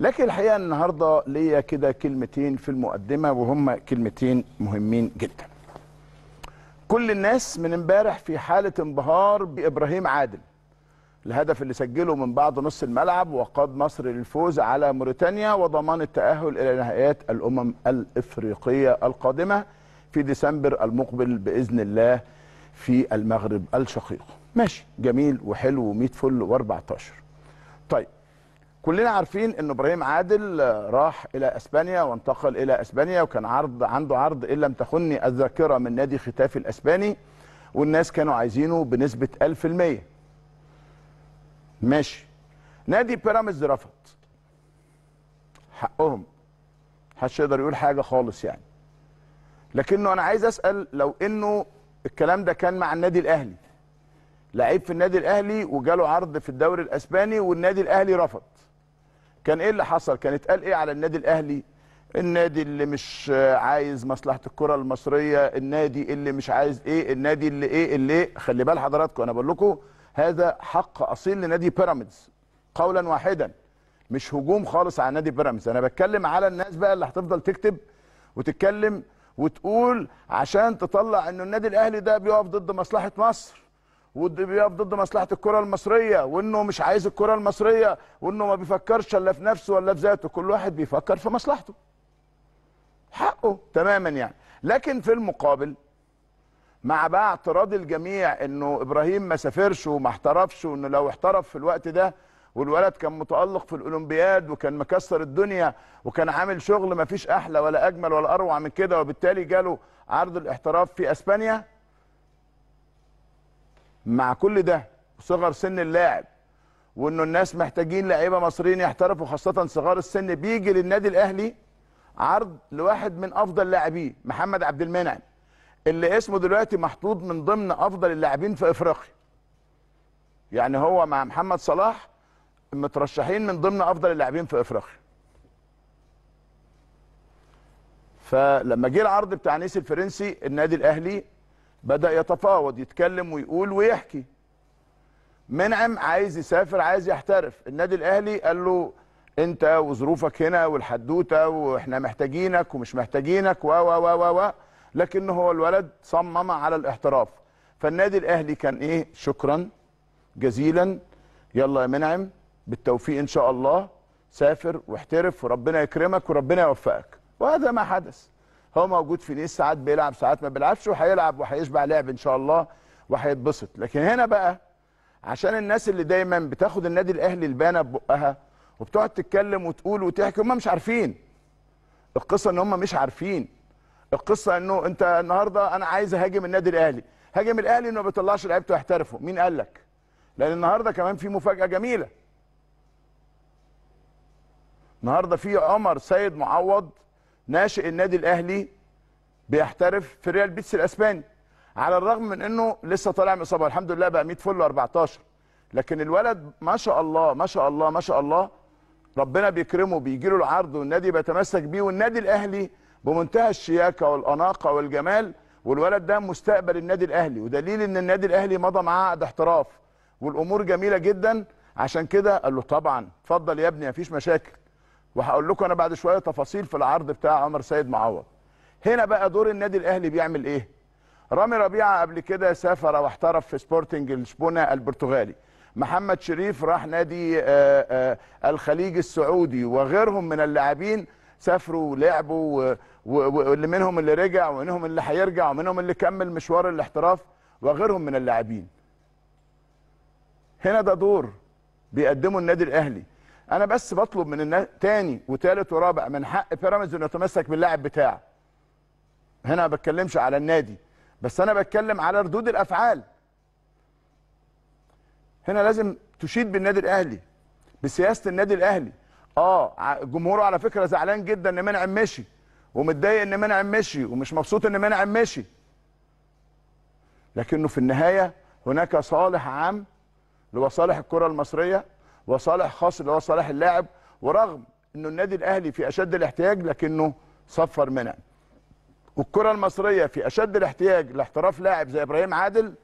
لكن الحقيقه النهارده ليا كده كلمتين في المقدمه وهم كلمتين مهمين جدا. كل الناس من امبارح في حاله انبهار بابراهيم عادل. الهدف اللي سجله من بعد نص الملعب وقاد مصر للفوز على موريتانيا وضمان التاهل الى نهائيات الامم الافريقيه القادمه في ديسمبر المقبل باذن الله في المغرب الشقيق. ماشي جميل وحلو و100 فل و14. طيب كلنا عارفين ان ابراهيم عادل راح الى اسبانيا وانتقل الى اسبانيا وكان عرض عنده عرض ان لم تخني الذاكره من نادي ختافي الاسباني والناس كانوا عايزينه بنسبه 1000% ماشي نادي بيراميدز رفض حقهم محدش يقدر يقول حاجه خالص يعني لكنه انا عايز اسال لو انه الكلام ده كان مع النادي الاهلي لعيب في النادي الاهلي وجاله عرض في الدوري الاسباني والنادي الاهلي رفض كان ايه اللي حصل كان اتقال ايه على النادي الاهلي النادي اللي مش عايز مصلحه الكره المصريه النادي اللي مش عايز ايه النادي اللي ايه اللي إيه؟ خلي بال حضراتكم انا بقول لكم هذا حق اصيل لنادي بيراميدز قولا واحدا مش هجوم خالص على نادي بيراميدز انا بتكلم على الناس بقى اللي هتفضل تكتب وتتكلم وتقول عشان تطلع انه النادي الاهلي ده بيقف ضد مصلحه مصر وبيقف ضد مصلحه الكره المصريه وانه مش عايز الكره المصريه وانه ما بيفكرش الا في نفسه ولا في ذاته كل واحد بيفكر في مصلحته حقه تماما يعني لكن في المقابل مع بقى اعتراض الجميع انه ابراهيم ما سافرش وما احترفش وانه لو احترف في الوقت ده والولد كان متالق في الاولمبياد وكان مكسر الدنيا وكان عامل شغل ما فيش احلى ولا اجمل ولا اروع من كده وبالتالي جاله عرض الاحتراف في اسبانيا مع كل ده صغر سن اللاعب وانه الناس محتاجين لعيبه مصريين يحترفوا خاصه صغار السن بيجي للنادي الاهلي عرض لواحد من افضل لاعبيه محمد عبد المنعم اللي اسمه دلوقتي محطوط من ضمن افضل اللاعبين في افريقيا يعني هو مع محمد صلاح مترشحين من ضمن افضل اللاعبين في افريقيا فلما جه العرض بتاع نيس الفرنسي النادي الاهلي بدا يتفاوض يتكلم ويقول ويحكي منعم عايز يسافر عايز يحترف النادي الاهلي قال له انت وظروفك هنا والحدوته واحنا محتاجينك ومش محتاجينك و و و و لكن هو الولد صمم على الاحتراف فالنادي الاهلي كان ايه شكرا جزيلا يلا يا منعم بالتوفيق ان شاء الله سافر واحترف وربنا يكرمك وربنا يوفقك وهذا ما حدث هو موجود في نيس ساعات بيلعب ساعات ما بيلعبش وهيلعب وهيشبع لعب ان شاء الله وهيتبسط لكن هنا بقى عشان الناس اللي دايما بتاخد النادي الاهلي البانه ببقها وبتقعد تتكلم وتقول وتحكي هم مش عارفين القصه ان هم مش عارفين القصه انه انت النهارده انا عايز اهاجم النادي الاهلي هاجم الاهلي انه ما بيطلعش لعيبته يحترفوا مين قال لك لان النهارده كمان في مفاجاه جميله النهارده في عمر سيد معوض ناشئ النادي الاهلي بيحترف في ريال بيتس الاسباني على الرغم من انه لسه طالع من اصابه الحمد لله بقى 100 فل و 14 لكن الولد ما شاء الله ما شاء الله ما شاء الله ربنا بيكرمه بيجي له العرض والنادي بيتمسك بيه والنادي الاهلي بمنتهى الشياكه والاناقه والجمال والولد ده مستقبل النادي الاهلي ودليل ان النادي الاهلي مضى معاه عقد احتراف والامور جميله جدا عشان كده قال له طبعا اتفضل يا ابني مفيش مشاكل وهقول لكم انا بعد شويه تفاصيل في العرض بتاع عمر سيد معوض هنا بقى دور النادي الاهلي بيعمل ايه رامي ربيعه قبل كده سافر واحترف في سبورتنج لشبونه البرتغالي محمد شريف راح نادي آآ آه، آآ آه، الخليج السعودي وغيرهم من اللاعبين سافروا ولعبوا واللي منهم اللي رجع ومنهم اللي هيرجع ومنهم اللي كمل مشوار الاحتراف وغيرهم من اللاعبين هنا ده دور بيقدمه النادي الاهلي انا بس بطلب من الناس تاني وتالت ورابع من حق بيراميدز انه يتمسك باللاعب بتاعه هنا ما بتكلمش على النادي بس انا بتكلم على ردود الافعال هنا لازم تشيد بالنادي الاهلي بسياسه النادي الاهلي اه جمهوره على فكره زعلان جدا ان منعم مشي ومتضايق ان منعم مشي ومش مبسوط ان منعم مشي لكنه في النهايه هناك صالح عام لمصالح الكره المصريه وصالح خاص اللي هو صالح اللاعب ورغم انه النادي الاهلي في اشد الاحتياج لكنه صفر منع والكره المصريه في اشد الاحتياج لاحتراف لاعب زي ابراهيم عادل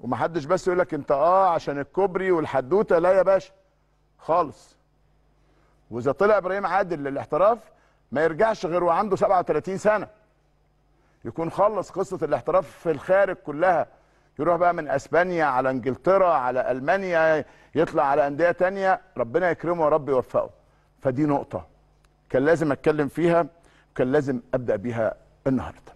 ومحدش بس يقول لك انت اه عشان الكوبري والحدوته لا يا باشا خالص واذا طلع ابراهيم عادل للاحتراف ما يرجعش غير وعنده 37 سنه يكون خلص قصه الاحتراف في الخارج كلها يروح بقى من اسبانيا على انجلترا على المانيا يطلع على انديه تانية ربنا يكرمه يا رب يوفقه فدي نقطه كان لازم اتكلم فيها وكان لازم ابدا بيها النهارده